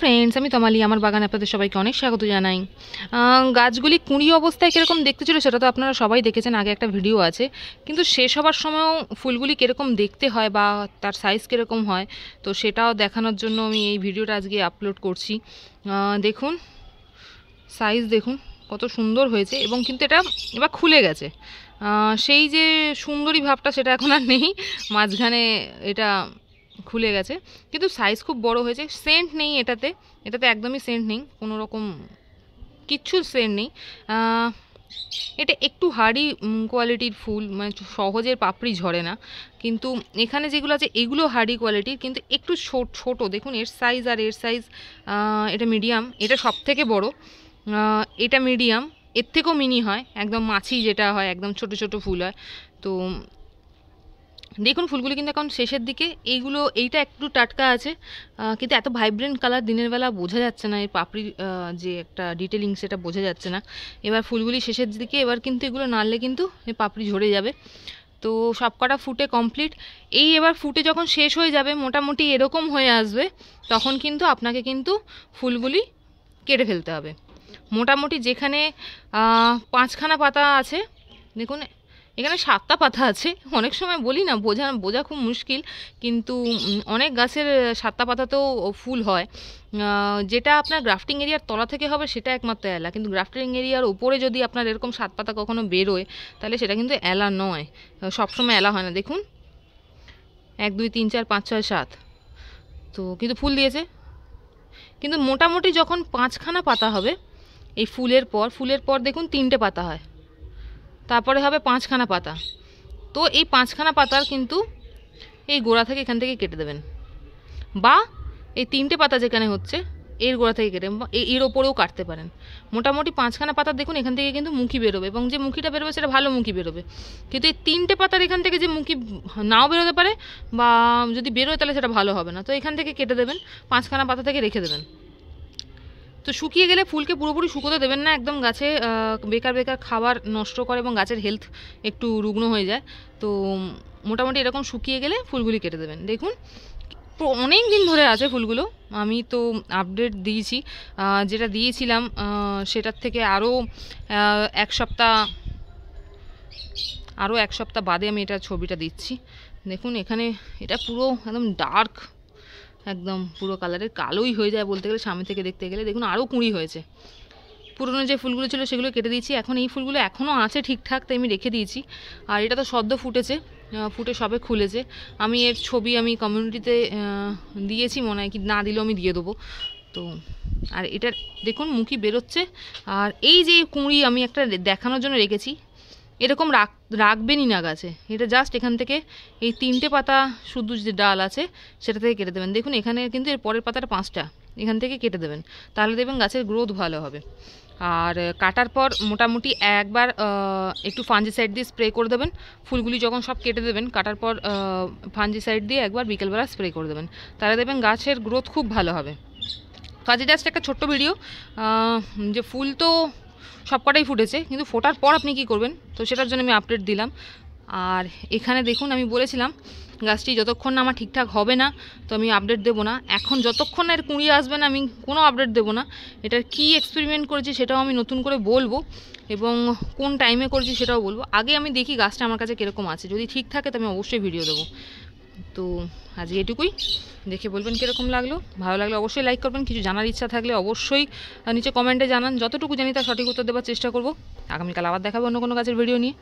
hello friends আমি তোমালি আমার বাগানে আপনাদের সবাইকে অনেক স্বাগত জানাই গাছগুলি কুঁড়ি অবস্থায় কীরকম দেখতে ছিল সেটা তো আপনারা সবাই দেখেছেন আগে একটা ভিডিও আছে কিন্তু শেষ হবার সময়ও ফুলগুলি কীরকম দেখতে হয় বা তার সাইজ কীরকম হয় তো সেটাও দেখানোর জন্য আমি এই ভিডিওটা আজকে আপলোড করছি দেখুন সাইজ দেখুন কত সুন্দর হয়েছে এবং কিন্তু এটা এবার খুলে গেছে সেই যে সুন্দরী ভাবটা সেটা এখন আর নেই মাঝখানে এটা খুলে গেছে কিন্তু সাইজ খুব বড় হয়েছে সেন্ট নেই এটাতে এটাতে একদমই সেন্ট নেই কোনো রকম কিচ্ছু সেন্ট নেই এটা একটু হার্ডি কোয়ালিটির ফুল মানে সহজের পাপড়ি ঝরে না কিন্তু এখানে যেগুলো আছে এগুলো হার্ডি কোয়ালিটির কিন্তু একটু ছোট দেখুন এর সাইজ আর এর সাইজ এটা মিডিয়াম এটা সব থেকে বড়ো এটা মিডিয়াম এর থেকেও মিনি হয় একদম মাছি যেটা হয় একদম ছোট ছোট ফুল হয় তো দেখুন ফুলগুলি কিন্তু এখন শেষের দিকে এইগুলো এইটা একটু টাটকা আছে কিন্তু এত ভাইব্রেন্ট কালার দিনের বেলা বোঝা যাচ্ছে না এই পাপড়ির যে একটা ডিটেলিং সেটা বোঝা যাচ্ছে না এবার ফুলগুলি শেষের দিকে এবার কিন্তু এগুলো নাড়লে কিন্তু পাপড়ি ঝরে যাবে তো সব কটা ফুটে কমপ্লিট এই এবার ফুটে যখন শেষ হয়ে যাবে মোটামুটি এরকম হয়ে আসবে তখন কিন্তু আপনাকে কিন্তু ফুলগুলি কেটে ফেলতে হবে মোটামুটি যেখানে পাঁচখানা পাতা আছে দেখুন এখানে সাতটা পাতা আছে অনেক সময় বলি না বোঝা বোঝা খুব মুশকিল কিন্তু অনেক গাছের সাতটা পাতাতেও ফুল হয় যেটা আপনার গ্রাফটিং এরিয়ার তলা থেকে হবে সেটা একমাত্র এলা কিন্তু গ্রাফটিং এরিয়ার উপরে যদি আপনার এরকম সাত পাতা কখনো বেরোয় তাহলে সেটা কিন্তু এলা নয় সবসময় এলা হয় না দেখুন এক দুই তিন চার পাঁচ ছয় সাত তো কিন্তু ফুল দিয়েছে কিন্তু মোটামুটি যখন পাঁচখানা পাতা হবে এই ফুলের পর ফুলের পর দেখুন তিনটে পাতা হয় তারপরে হবে পাঁচখানা পাতা তো এই পাঁচখানা পাতার কিন্তু এই গোড়া থেকে এখান থেকে কেটে দেবেন বা এই তিনটে পাতা যেখানে হচ্ছে এর গোড়া থেকে কেটে এর ওপরেও কাটতে পারেন মোটামুটি পাঁচখানা পাতা দেখুন এখান থেকে কিন্তু মুখি বেরোবে এবং যে মুখিটা বেরোবে সেটা ভালো মুখি বেরোবে কিন্তু এই তিনটে পাতার এখান থেকে যে মুখি নাও বেরোতে পারে বা যদি বেরোয় তাহলে সেটা ভালো হবে না তো এখান থেকে কেটে দেবেন পাঁচখানা পাতা থেকে রেখে দেবেন তো শুকিয়ে গেলে ফুলকে পুরোপুরি শুকোতে দেবেন না একদম গাছে বেকার বেকার খাবার নষ্ট করে এবং গাছের হেলথ একটু রুগ্ন হয়ে যায় তো মোটামুটি এরকম শুকিয়ে গেলে ফুলগুলি কেটে দেবেন দেখুন অনেক দিন ধরে আছে ফুলগুলো আমি তো আপডেট দিয়েছি যেটা দিয়েছিলাম সেটার থেকে আরও এক সপ্তাহ আরও এক সপ্তাহ বাদে আমি এটা ছবিটা দিচ্ছি দেখুন এখানে এটা পুরো একদম ডার্ক একদম পুরো কালারের কালোই হয়ে যায় বলতে গেলে সামনে থেকে দেখতে গেলে দেখুন আরও কুঁড়ি হয়েছে পুরনো যে ফুলগুলো ছিল সেগুলো কেটে দিয়েছি এখন এই ফুলগুলো এখনও আছে ঠিকঠাক তাই আমি রেখে দিয়েছি আর এটা তো সদ্য ফুটেছে ফুটে সবে খুলেছে আমি এর ছবি আমি কমিউনিটিতে দিয়েছি মনে হয় কি না দিলেও আমি দিয়ে দেবো তো আর এটা দেখুন মুখি বেরোচ্ছে আর এই যে কুঁড়ি আমি একটা দেখানোর জন্য রেখেছি এরকম রাখ রাখবেনই না গাছে এটা জাস্ট এখান থেকে এই তিনটে পাতা শুধু যে ডাল আছে সেটা থেকে কেটে দেবেন দেখুন এখানে কিন্তু এর পরের পাতাটা পাঁচটা এখান থেকে কেটে দেবেন তাহলে দেখবেন গাছের গ্রোথ ভালো হবে আর কাটার পর মোটামুটি একবার একটু সাইড দিয়ে স্প্রে করে দেবেন ফুলগুলি যখন সব কেটে দেবেন কাটার পর সাইড দিয়ে একবার বিকেলবেলা স্প্রে করে দেবেন তাহলে দেখবেন গাছের গ্রোথ খুব ভালো হবে কাজে জাস্ট একটা ছোট্ট ভিডিও যে ফুল তো সবকটাই ফুটেছে কিন্তু ফোটার পর আপনি কি করবেন তো সেটার জন্য আমি আপডেট দিলাম আর এখানে দেখুন আমি বলেছিলাম গাছটি যতক্ষণ না আমার ঠিকঠাক হবে না তো আমি আপডেট দেবো না এখন যতক্ষণ না এর কুঁড়ি আসবে না আমি কোনো আপডেট দেবো না এটার কি এক্সপেরিমেন্ট করেছি সেটাও আমি নতুন করে বলবো এবং কোন টাইমে করেছি সেটাও বলবো আগে আমি দেখি গাছটা আমার কাছে কীরকম আছে যদি ঠিক থাকে তো আমি অবশ্যই ভিডিও দেবো তো আজকে এটুকুই দেখে বলবেন কীরকম লাগলো ভালো লাগলে অবশ্যই লাইক করবেন কিছু জানার ইচ্ছা থাকলে অবশ্যই নিচে কমেন্টে জানান যতটুকু জানি তার সঠিক উত্তর দেওয়ার চেষ্টা করবো আগামীকাল আবার দেখাবো অন্য কোনো কাজের ভিডিও নিয়ে